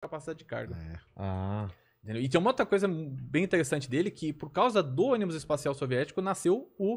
capacidade de carga. É. Ah. Entendeu? E tem uma outra coisa bem interessante dele, que por causa do ônibus espacial soviético nasceu o,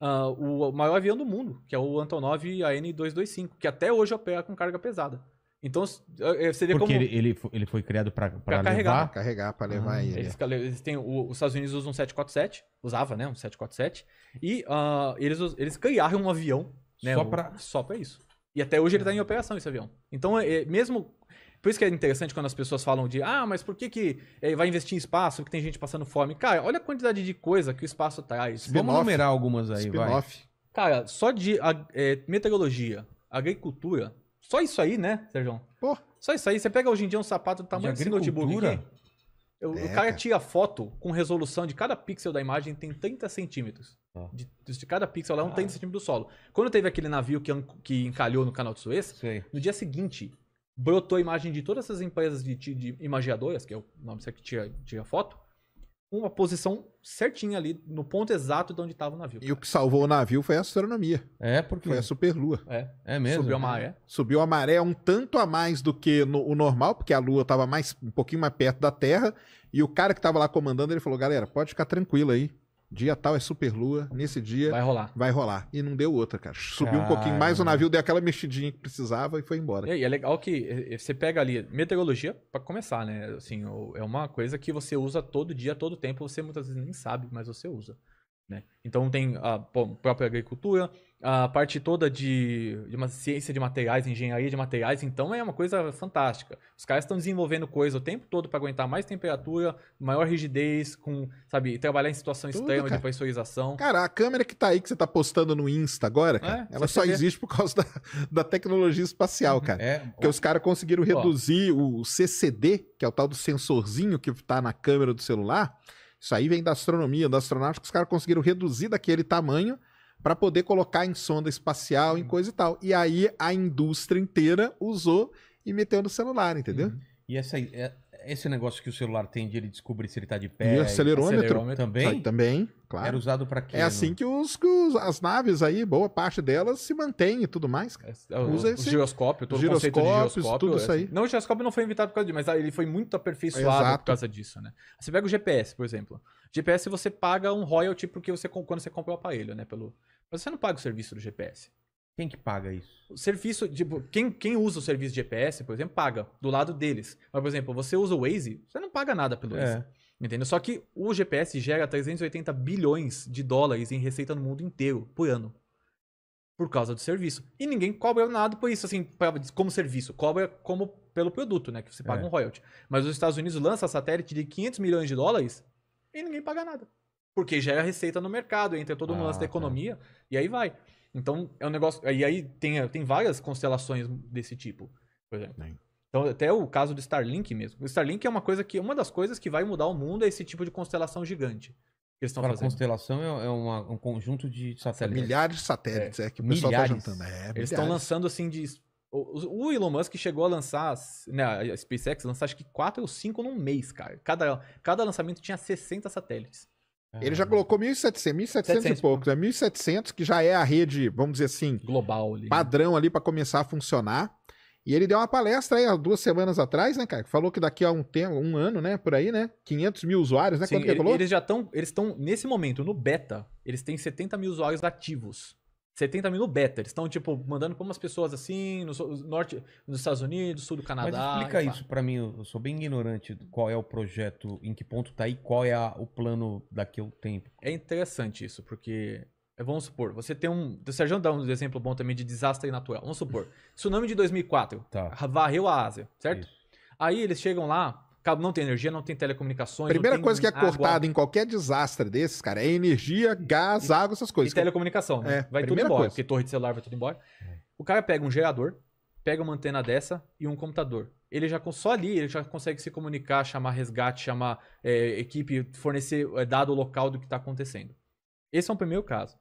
uh, o maior avião do mundo, que é o Antonov AN-225, que até hoje opera com carga pesada. Então, seria é, é, Porque como... ele, ele, foi, ele foi criado para carregar. Levar. carregar, para levar ah, ele. Eles, eles têm, o, os Estados Unidos usam um 747, usava, né? Um 747. E uh, eles, eles criaram um avião né, só para só isso. E até hoje ele está em operação, esse avião. Então, é, é mesmo por isso que é interessante quando as pessoas falam de ah, mas por que, que eh, vai investir em espaço que tem gente passando fome? Cara, olha a quantidade de coisa que o espaço traz. Vamos numerar algumas aí, vai. Cara, só de é, eh, meteorologia, agricultura, só isso aí, né, Sérgio? Pô. Só isso aí. Você pega hoje em dia um sapato do tamanho de notebook. Eu, é, o cara é, tira foto com resolução de cada pixel da imagem tem 30 centímetros. De, de, cada pixel lá é um 30 ah. centímetros do solo. Quando teve aquele navio que, que encalhou no canal de Suez, no dia seguinte brotou a imagem de todas essas empresas de, de imagiadoras, que é o nome que tinha tinha foto, uma posição certinha ali, no ponto exato de onde estava o navio. E o que salvou o navio foi a astronomia. É, porque. Foi a superlua. É, é mesmo. Subiu a maré. É. Subiu a maré um tanto a mais do que no, o normal, porque a lua estava mais, um pouquinho mais perto da Terra. E o cara que estava lá comandando, ele falou: galera, pode ficar tranquilo aí. Dia tal é super lua nesse dia vai rolar. Vai rolar. E não deu outra, cara. Subiu Caramba. um pouquinho mais o navio, deu aquela mexidinha que precisava e foi embora. E é legal que eh, eh, você pega ali meteorologia para começar, né? Assim, é uma coisa que você usa todo dia, todo tempo, você muitas vezes nem sabe, mas você usa, né? Então tem a própria agricultura, a parte toda de, de, uma ciência de materiais, engenharia de materiais, então é uma coisa fantástica. Os caras estão desenvolvendo coisa o tempo todo para aguentar mais temperatura, maior rigidez, com, sabe, trabalhar em situação Tudo, extrema cara. de pressurização. Cara, a câmera que tá aí que você tá postando no Insta agora, cara, é, ela só existe por causa da, da tecnologia espacial, cara. É, Porque os caras conseguiram reduzir ó. o CCD, que é o tal do sensorzinho que tá na câmera do celular. Isso aí vem da astronomia, da astronáutica, os caras conseguiram reduzir daquele tamanho para poder colocar em sonda espacial, em uhum. coisa e tal. E aí a indústria inteira usou e meteu no celular, entendeu? Uhum. E essa, é, esse negócio que o celular tem de ele descobrir se ele está de pé. E acelerômetro, acelerômetro também? Também, claro. Era usado para quê? É assim que, os, que os, as naves aí, boa parte delas, se mantém e tudo mais. É, Usa o, esse... giroscópio, todo giroscópio, o conceito de giroscópio. tudo é isso aí. Assim. Não, o giroscópio não foi inventado por causa disso, mas ele foi muito aperfeiçoado Exato. por causa disso, né? Você pega o GPS, por exemplo. GPS você paga um royalty porque você, quando você compra o aparelho, né? Pelo, você não paga o serviço do GPS. Quem que paga isso? O serviço, tipo, quem, quem usa o serviço de GPS, por exemplo, paga do lado deles. Mas, por exemplo, você usa o Waze, você não paga nada pelo Waze. É. Entendeu? Só que o GPS gera 380 bilhões de dólares em receita no mundo inteiro por ano. Por causa do serviço. E ninguém cobra nada por isso, assim, pra, como serviço. Cobra como pelo produto, né? Que você paga é. um royalty. Mas os Estados Unidos lança satélite de 500 milhões de dólares e ninguém paga nada. Porque gera receita no mercado, entra todo ah, mundo lance da tá. economia, tá. e aí vai. Então, é um negócio. E aí tem, tem várias constelações desse tipo, por exemplo. Bem. Então, até o caso do Starlink mesmo. O Starlink é uma coisa que. Uma das coisas que vai mudar o mundo é esse tipo de constelação gigante que estão fazendo. constelação é, é uma, um conjunto de satélites. Milhares de satélites, é, é que o pessoal tá milhares. tá juntando. É, Eles estão lançando assim de. O, Elon Musk chegou a lançar, né, a SpaceX lançou acho que quatro ou cinco num mês, cara. Cada, cada lançamento tinha 60 satélites. Ele é. já colocou 1.700, 1.700 e poucos, é 1.700, que já é a rede, vamos dizer assim, global ali. Né? padrão ali para começar a funcionar. E ele deu uma palestra aí há duas semanas atrás, né, cara? Falou que daqui a um tempo, um ano, né, por aí, né? 500 mil usuários, né? Sim, ele, ele eles já estão, eles estão, nesse momento, no beta, eles têm 70 mil usuários ativos. 70 mil no beta. Eles estão, tipo, mandando para umas pessoas assim, no norte, nos Estados Unidos, sul do Canadá. Mas explica isso para mim, eu sou bem ignorante qual é o projeto, em que ponto tá aí, qual é o plano daqui a um tempo. É interessante isso, porque, é, vamos supor, você tem um... O Sérgio dá um exemplo bom também de desastre natural. Vamos supor, tsunami de 2004, tá. varreu a Ásia, certo? Isso. Aí eles chegam lá, Cabo não tem energia, não tem telecomunicações. Primeira coisa que é água. cortada em qualquer desastre desses, cara, é energia, gás, e, água, essas coisas. E telecomunicação, né? É, vai tudo embora, coisa. porque torre de celular vai tudo embora. É. O cara pega um gerador, pega uma antena dessa e um computador. Ele já só ali ele já consegue se comunicar, chamar resgate, chamar é, equipe, fornecer é, dado local do que está acontecendo. Esse é um primeiro caso.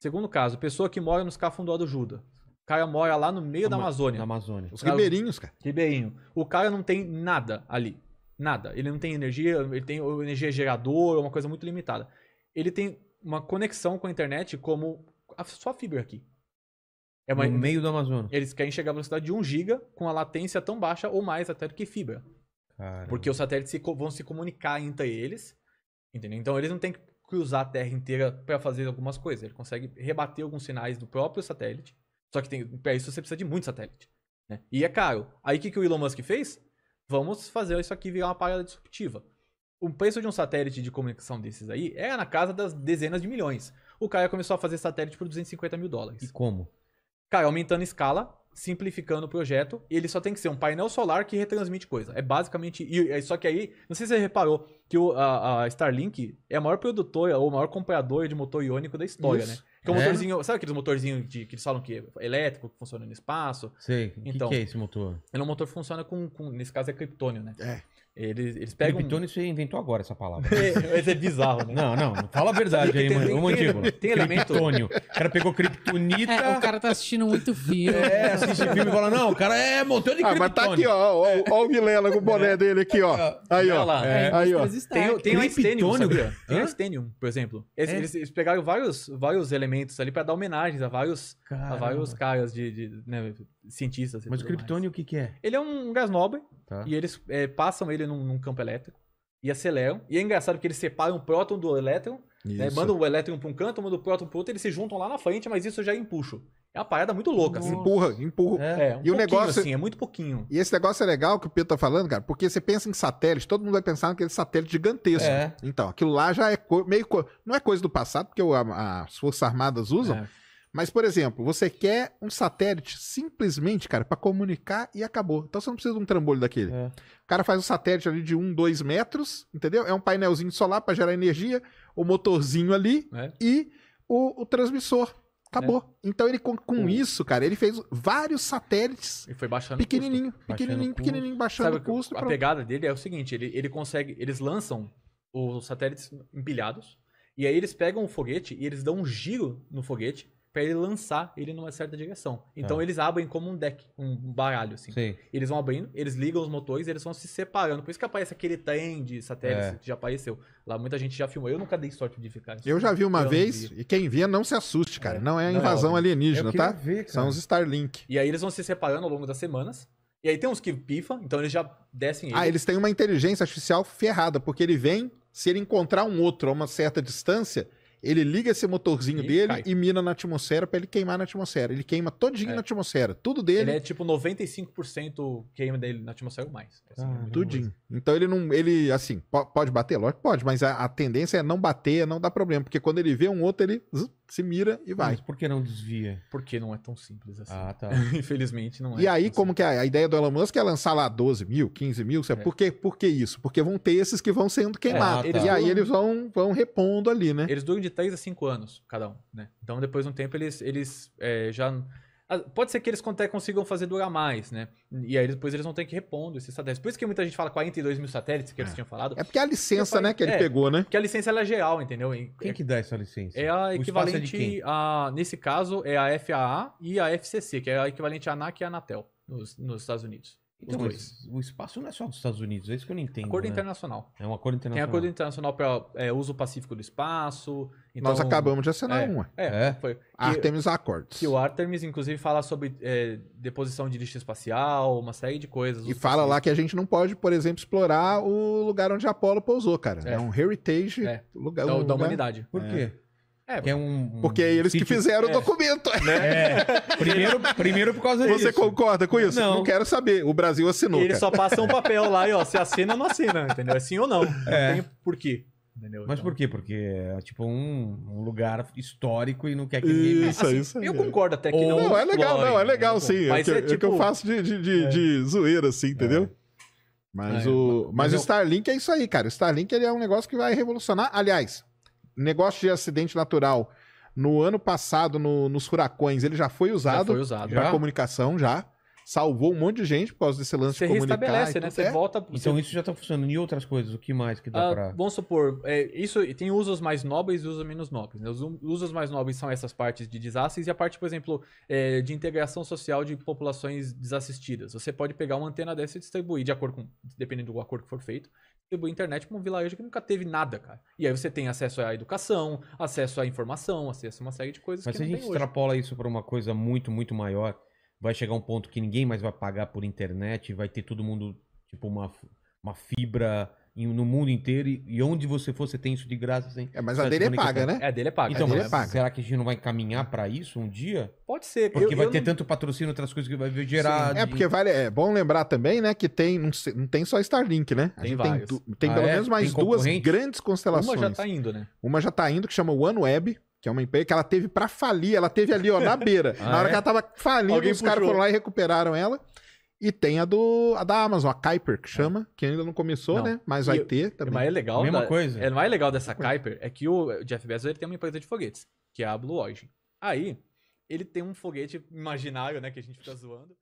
Segundo caso, pessoa que mora nos cafundó do Juda. O cara mora lá no meio da Amazônia. Da Amazônia. Os ribeirinhos, cara. Ribeirinho. O cara não tem nada ali. Nada. Ele não tem energia, ele tem energia gerador, é uma coisa muito limitada. Ele tem uma conexão com a internet como a sua fibra aqui. É uma... No meio do Amazonas. Eles querem chegar à velocidade de 1 giga com a latência tão baixa ou mais até do que fibra. Caramba. Porque os satélites vão se comunicar entre eles, entendeu? Então eles não têm que cruzar a Terra inteira para fazer algumas coisas. Ele consegue rebater alguns sinais do próprio satélite. Só que tem... para isso você precisa de muito satélite. Né? E é caro. Aí o que, que o Elon Musk fez? vamos fazer isso aqui virar uma parada disruptiva. O preço de um satélite de comunicação desses aí é na casa das dezenas de milhões. O cara começou a fazer satélite por 250 mil dólares. E como? Cara, aumentando a escala, simplificando o projeto, ele só tem que ser um painel solar que retransmite coisa. É basicamente. E, só que aí, não sei se você reparou que o, a, Starlink é a maior produtora ou maior compradora de motor iônico da história, isso. né? o é? é. Sabe aqueles motorzinhos de, que eles falam que é elétrico, que funciona no espaço? Sei. Então, o que, então, que, é esse motor? Ele é um motor que funciona com, com. Nesse caso é criptônio, né? É. Eles, eles pegam. Criptônio você inventou agora essa palavra. É, mas é bizarro, né? Não, não. Fala a verdade aí, mano. Ô, Mandíbula. Tem elemento. O cara pegou é, criptonita. É, o cara tá assistindo muito filme. É, assiste filme e fala, não, o cara é montando de ah, mas tá aqui, ó. Ó, ó o Vilela com o boné é. dele aqui, ó. Aí, ó. Lá, é. Aí, ó. Tem, tem o Einsteinium, Tem o Einsteinium, por exemplo. Eles, é. eles, eles, pegaram vários, vários elementos ali pra dar homenagens a vários, a vários caras de, de né, cientistas. Mas o criptônio o que que é? Ele é um gás nobre. E eles é, passam ele num, num, campo elétrico e aceleram. E é engraçado que eles separam o próton do elétron, né, mandam o elétron para um canto, mandam o próton para outro, eles se juntam lá na frente, mas isso já é empuxo. É uma parada muito louca. Assim. Empurra, empurra. É, é um e o negócio assim, é muito pouquinho. E esse negócio é legal que o Pedro tá falando, cara, porque você pensa em satélite, todo mundo vai pensar naquele satélite gigantesco. É. Então, aquilo lá já é meio. Não é coisa do passado, porque o a, as Forças Armadas usam. É mas, por exemplo, você quer um satélite simplesmente, cara, para comunicar e acabou. Então você não precisa de um trambolho daquele. É. O cara faz um satélite ali de um, dois metros, entendeu? É um painelzinho solar para gerar energia, o motorzinho ali é. e o, o, transmissor. Acabou. É. Então ele com, com isso, cara, ele fez vários satélites. E foi baixando pequenininho, custo. pequenininho, baixando pequenininho, baixando Sabe, o custo. A pronto. pegada dele é o seguinte, ele, ele consegue, eles lançam os satélites empilhados. E aí eles pegam o foguete e eles dão um giro no foguete para ele lançar ele numa certa direção. Então é. eles abrem como um deck, um baralho, assim. Sim. Eles vão abrindo, eles ligam os motores, eles vão se separando. Por isso que aparece aquele trem de satélite é. que já apareceu. Lá muita gente já filmou. Eu nunca dei sorte de ficar. Eu já vi uma vez, e quem via não se assuste, cara. É. Não é a invasão não, alienígena, tá? Ver, São os Starlink. E aí eles vão se separando ao longo das semanas. E aí tem uns que pifam, então eles já descem Eles. Ah, eles têm uma inteligência artificial ferrada, porque ele vem, se ele encontrar um outro a uma certa distância, ele liga esse motorzinho e dele cai. e mina na atmosfera para ele queimar na atmosfera. Ele queima todinho é. na atmosfera, tudo dele. Ele é tipo 95% queima dele na atmosfera ou mais. assim, ah, tudinho. Coisa. Então ele não, ele assim, pode bater, lógico, pode, mas a, a tendência é não bater, não dar problema, porque quando ele vê um outro ele se mira e vai. Mas por que não desvia? Porque não é tão simples assim. Ah, tá. Infelizmente não é. E aí, como simples. que é? A ideia do Elon Musk é lançar lá 12 mil, 15 mil, É. Por, que, por que isso? Porque vão ter esses que vão sendo é, queimados. É, tá. E aí eles vão, vão repondo ali, né? Eles duram de 3 a 5 anos, cada um, né? Então, depois de um tempo, eles, eles é, já ah, pode ser que eles até consigam fazer durar mais, né? E aí depois eles vão ter que repondo esses satélites. Por isso que muita gente fala 42 mil satélites que eles é. tinham falado. É porque é a licença, falei, né, que ele é, pegou, né? Porque a licença é geral, entendeu? quem que dá essa licença? É a é equivalente a. Nesse caso, é a FAA e a FCC, que é a equivalente à ANAC e à Anatel nos, nos Estados Unidos. Então, é o espaço não é só dos Estados Unidos, é isso que eu não entendo. Acordo né? internacional. É um acordo internacional. Tem acordo internacional para é, uso pacífico do espaço. Então, Nós acabamos de assinar é, um. É, é. Foi. Artemis Accords. Que o Artemis, inclusive, fala sobre é, deposição de lixo espacial, uma série de coisas. E fala lá que a gente não pode, por exemplo, explorar o lugar onde Apolo pousou, cara. É, é um heritage é. lugar, da, um lugar... da, humanidade. Por quê? É, é um, porque é eles sítio, que fizeram é, o documento. Né? É. Primeiro, primeiro por causa disso. Você concorda com isso? Não. não quero saber. O Brasil assinou. E eles cara. só passam um papel lá e ó, se assina ou não assina, entendeu? É sim ou não. É. Não tem por quê. Entendeu? Mas então por quê? Porque é tipo um, um, lugar histórico e não quer que ninguém isso, assim, isso Eu concordo até que ou não. Não, é legal, explore, não, é legal sim. É mas é, é, que, tipo... que eu faço de, de, de, de é. zoeira, assim, entendeu? Mas, o, mas, mas eu... o Starlink é isso aí, cara. O Starlink ele é um negócio que vai revolucionar. Aliás, negócio de acidente natural, no ano passado, no, nos furacões, ele já foi usado, para usado comunicação, já. Salvou um monte de gente por causa desse lance você de comunicar. Você né? Você é. volta... Então você... isso já está funcionando. E outras coisas? O que mais que dá ah, para... Vamos supor, é, isso tem usos mais nobres e usos menos nobres. Né? Os usos mais nobres são essas partes de desastres e a parte, por exemplo, é, de integração social de populações desassistidas. Você pode pegar uma antena dessa e distribuir, de acordo com... Dependendo do acordo que for feito, distribuir a internet para um vilarejo que nunca teve nada, cara. E aí você tem acesso à educação, acesso à informação, acesso a uma série de coisas Mas que se a gente extrapola hoje. isso para uma coisa muito, muito maior, vai chegar um ponto que ninguém mais vai pagar por internet, vai ter todo mundo, tipo, uma, uma fibra no mundo inteiro e onde você for, você tem isso de graça. Assim, é, mas a dele é paga, né? É, a dele é paga. Então, é paga. será que a gente não vai caminhar para isso um dia? Pode ser. Porque eu, vai eu ter não... tanto patrocínio, outras coisas que vai gerar... De... É, porque vale, é bom lembrar também, né, que tem, não, não tem só Starlink, né? Tem gente Tem, tem ah, pelo é? menos mais duas grandes constelações. Uma já tá indo, né? Uma já tá indo, que chama OneWeb, que é uma empresa que ela teve para falir, ela teve ali, ó, na beira. ah, na hora é? que ela tava falindo, Alguém os caras foram lá e recuperaram ela. E tem a, do, a da Amazon, a Kuiper, que chama, que ainda não começou, não. né? Mas vai e, ter também. O mais é legal, mesma da, coisa. É, o mais é legal dessa Kuiper é que o Jeff Bezos ele tem uma empresa de foguetes, que é a Blue Origin. Aí, ele tem um foguete imaginário, né, que a gente fica zoando.